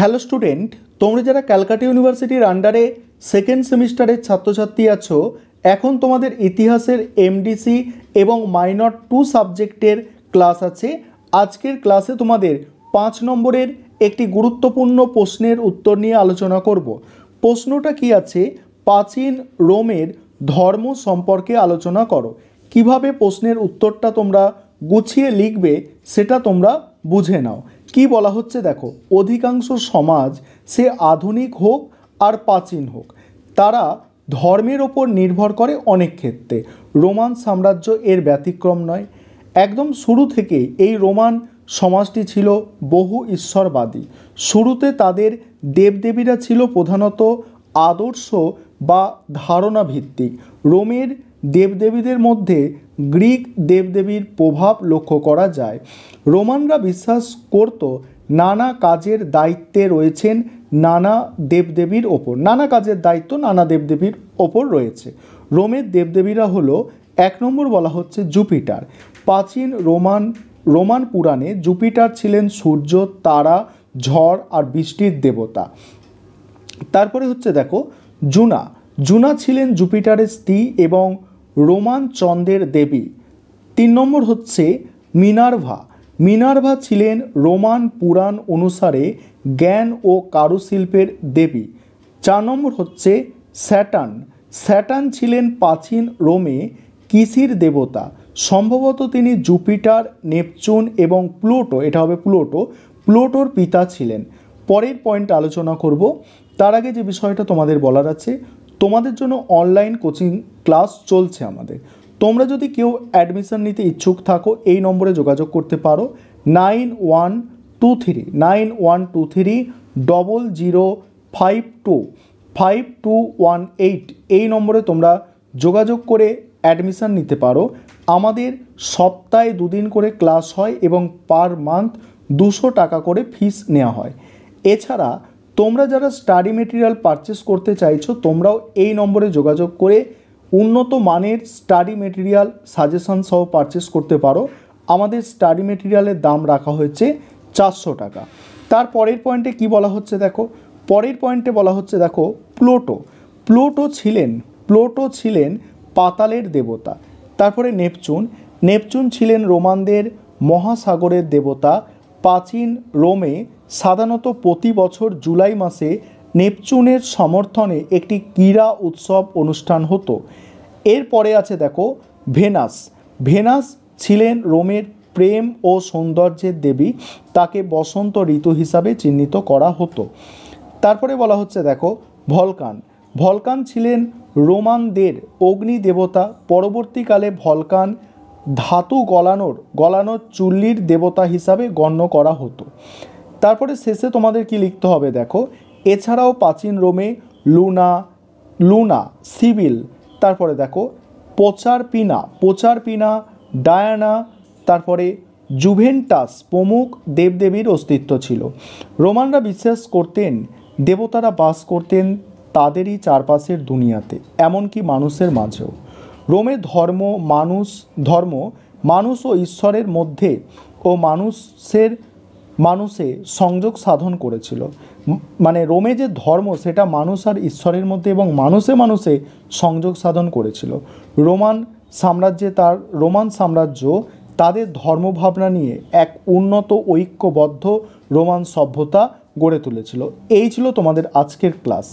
hello student তোমরা যারা ক্যালকাটা ইউনিভার্সিটির আন্ডারে সেকেন্ড সেমিস্টারের ছাত্রছাত্রী আছো এখন তোমাদের ইতিহাসের এমডিসি এবং মাইনর টু সাবজেক্টের ক্লাস আছে আজকের ক্লাসে তোমাদের পাঁচ নম্বরের একটি গুরুত্বপূর্ণ প্রশ্নের উত্তর নিয়ে আলোচনা করব প্রশ্নটা কি আছে প্রাচীন রোমের ধর্ম সম্পর্কে আলোচনা করো কিভাবে প্রশ্নের উত্তরটা তোমরা গুছিয়ে লিখবে সেটা তোমরা বুঝে নাও কি বলা হচ্ছে দেখো অধিকাংশ সমাজ সে আধুনিক হোক আর প্রাচীন হোক তারা ধর্মের ওপর নির্ভর করে অনেক ক্ষেত্রে রোমান সাম্রাজ্য এর ব্যতিক্রম নয় একদম শুরু থেকেই এই রোমান সমাজটি ছিল বহু ঈশ্বরবাদী শুরুতে তাদের দেবদেবীরা ছিল প্রধানত আদর্শ বা ধারণা ভিত্তিক রোমের দেবদেবীদের মধ্যে গ্রিক দেবদেবীর প্রভাব লক্ষ্য করা যায় রোমানরা বিশ্বাস করত নানা কাজের দায়িত্বে রয়েছেন নানা দেবদেবীর ওপর নানা কাজের দায়িত্ব নানা দেবদেবীর ওপর রয়েছে রোমের দেবদেবীরা হল এক নম্বর বলা হচ্ছে জুপিটার প্রাচীন রোমান রোমান পুরাণে জুপিটার ছিলেন সূর্য তারা ঝড় আর বৃষ্টির দেবতা তারপরে হচ্ছে দেখো জুনা জুনা ছিলেন জুপিটারের স্ত্রী এবং রোমান চন্দ্রের দেবী তিন নম্বর হচ্ছে মিনার্ভা মিনার্ভা ছিলেন রোমান পুরাণ অনুসারে জ্ঞান ও কারুশিল্পের দেবী চার নম্বর হচ্ছে স্যাটান স্যাটান ছিলেন প্রাচীন রোমে কৃষির দেবতা সম্ভবত তিনি জুপিটার নেপচুন এবং প্লুটো এটা হবে প্লুটো প্লুটোর পিতা ছিলেন পরের পয়েন্ট আলোচনা করব তার আগে যে বিষয়টা তোমাদের বলার আছে তোমাদের জন্য অনলাইন কোচিং ক্লাস চলছে আমাদের তোমরা যদি কেউ অ্যাডমিশন নিতে ইচ্ছুক থাকো এই নম্বরে যোগাযোগ করতে পারো nine one two three nine one two three double zero five two five two one eight এই নম্বরে তোমরা যোগাযোগ করে অ্যাডমিশান নিতে পারো আমাদের সপ্তাহে দুদিন করে ক্লাস হয় এবং পার মান্থ দুশো টাকা করে ফিস নেওয়া হয় এছাড়া তোমরা যারা স্টাডি মেটেরিয়াল পারচেস করতে চাইছো তোমরাও এই নম্বরে যোগাযোগ করে উন্নত মানের স্টাডি মেটেরিয়াল সাজেশান সহ পারচেস করতে পারো আমাদের স্টাডি মেটেরিয়ালের দাম রাখা হয়েছে চারশো টাকা তার পরের পয়েন্টে কি বলা হচ্ছে দেখো পরের পয়েন্টে বলা হচ্ছে দেখো প্লোটো প্লোটো ছিলেন প্লোটো ছিলেন পাতালের দেবতা তারপরে নেপচুন নেপচুন ছিলেন রোমানদের মহাসাগরের দেবতা প্রাচীন রোমে সাধারণত প্রতি বছর জুলাই মাসে নেপচুনের সমর্থনে একটি ক্রীড়া উৎসব অনুষ্ঠান হতো এরপরে আছে দেখো ভেনাস ভেনাস ছিলেন রোমের প্রেম ও সৌন্দর্যের দেবী তাকে বসন্ত ঋতু হিসাবে চিহ্নিত করা হতো তারপরে বলা হচ্ছে দেখো ভলকান ভলকান ছিলেন রোমানদের অগ্নি দেবতা পরবর্তীকালে ভলকান ধাতু গলানোর গলানোর চুল্লির দেবতা হিসাবে গণ্য করা হতো তারপরে শেষে তোমাদের কি লিখতে হবে দেখো এছাড়াও প্রাচীন রোমে লুনা লুনা সিভিল তারপরে দেখো পোচার পিনা পোচার পিনা ডায়ানা তারপরে জুভেন্টাস প্রমুখ দেবদেবীর অস্তিত্ব ছিল রোমানরা বিশ্বাস করতেন দেবতারা বাস করতেন তাদেরই চারপাশের দুনিয়াতে এমনকি মানুষের মাঝেও রোমে ধর্ম মানুষ ধর্ম মানুষ ও ঈশ্বরের মধ্যে ও মানুষের মানুষে সংযোগ সাধন করেছিল মানে রোমে যে ধর্ম সেটা মানুষ আর ঈশ্বরের মধ্যে এবং মানুষে মানুষে সংযোগ সাধন করেছিল রোমান সাম্রাজ্যে তার রোমান সাম্রাজ্য তাদের ধর্মভাবনা নিয়ে এক উন্নত ঐক্যবদ্ধ রোমান সভ্যতা গড়ে তুলেছিল এই ছিল তোমাদের আজকের ক্লাস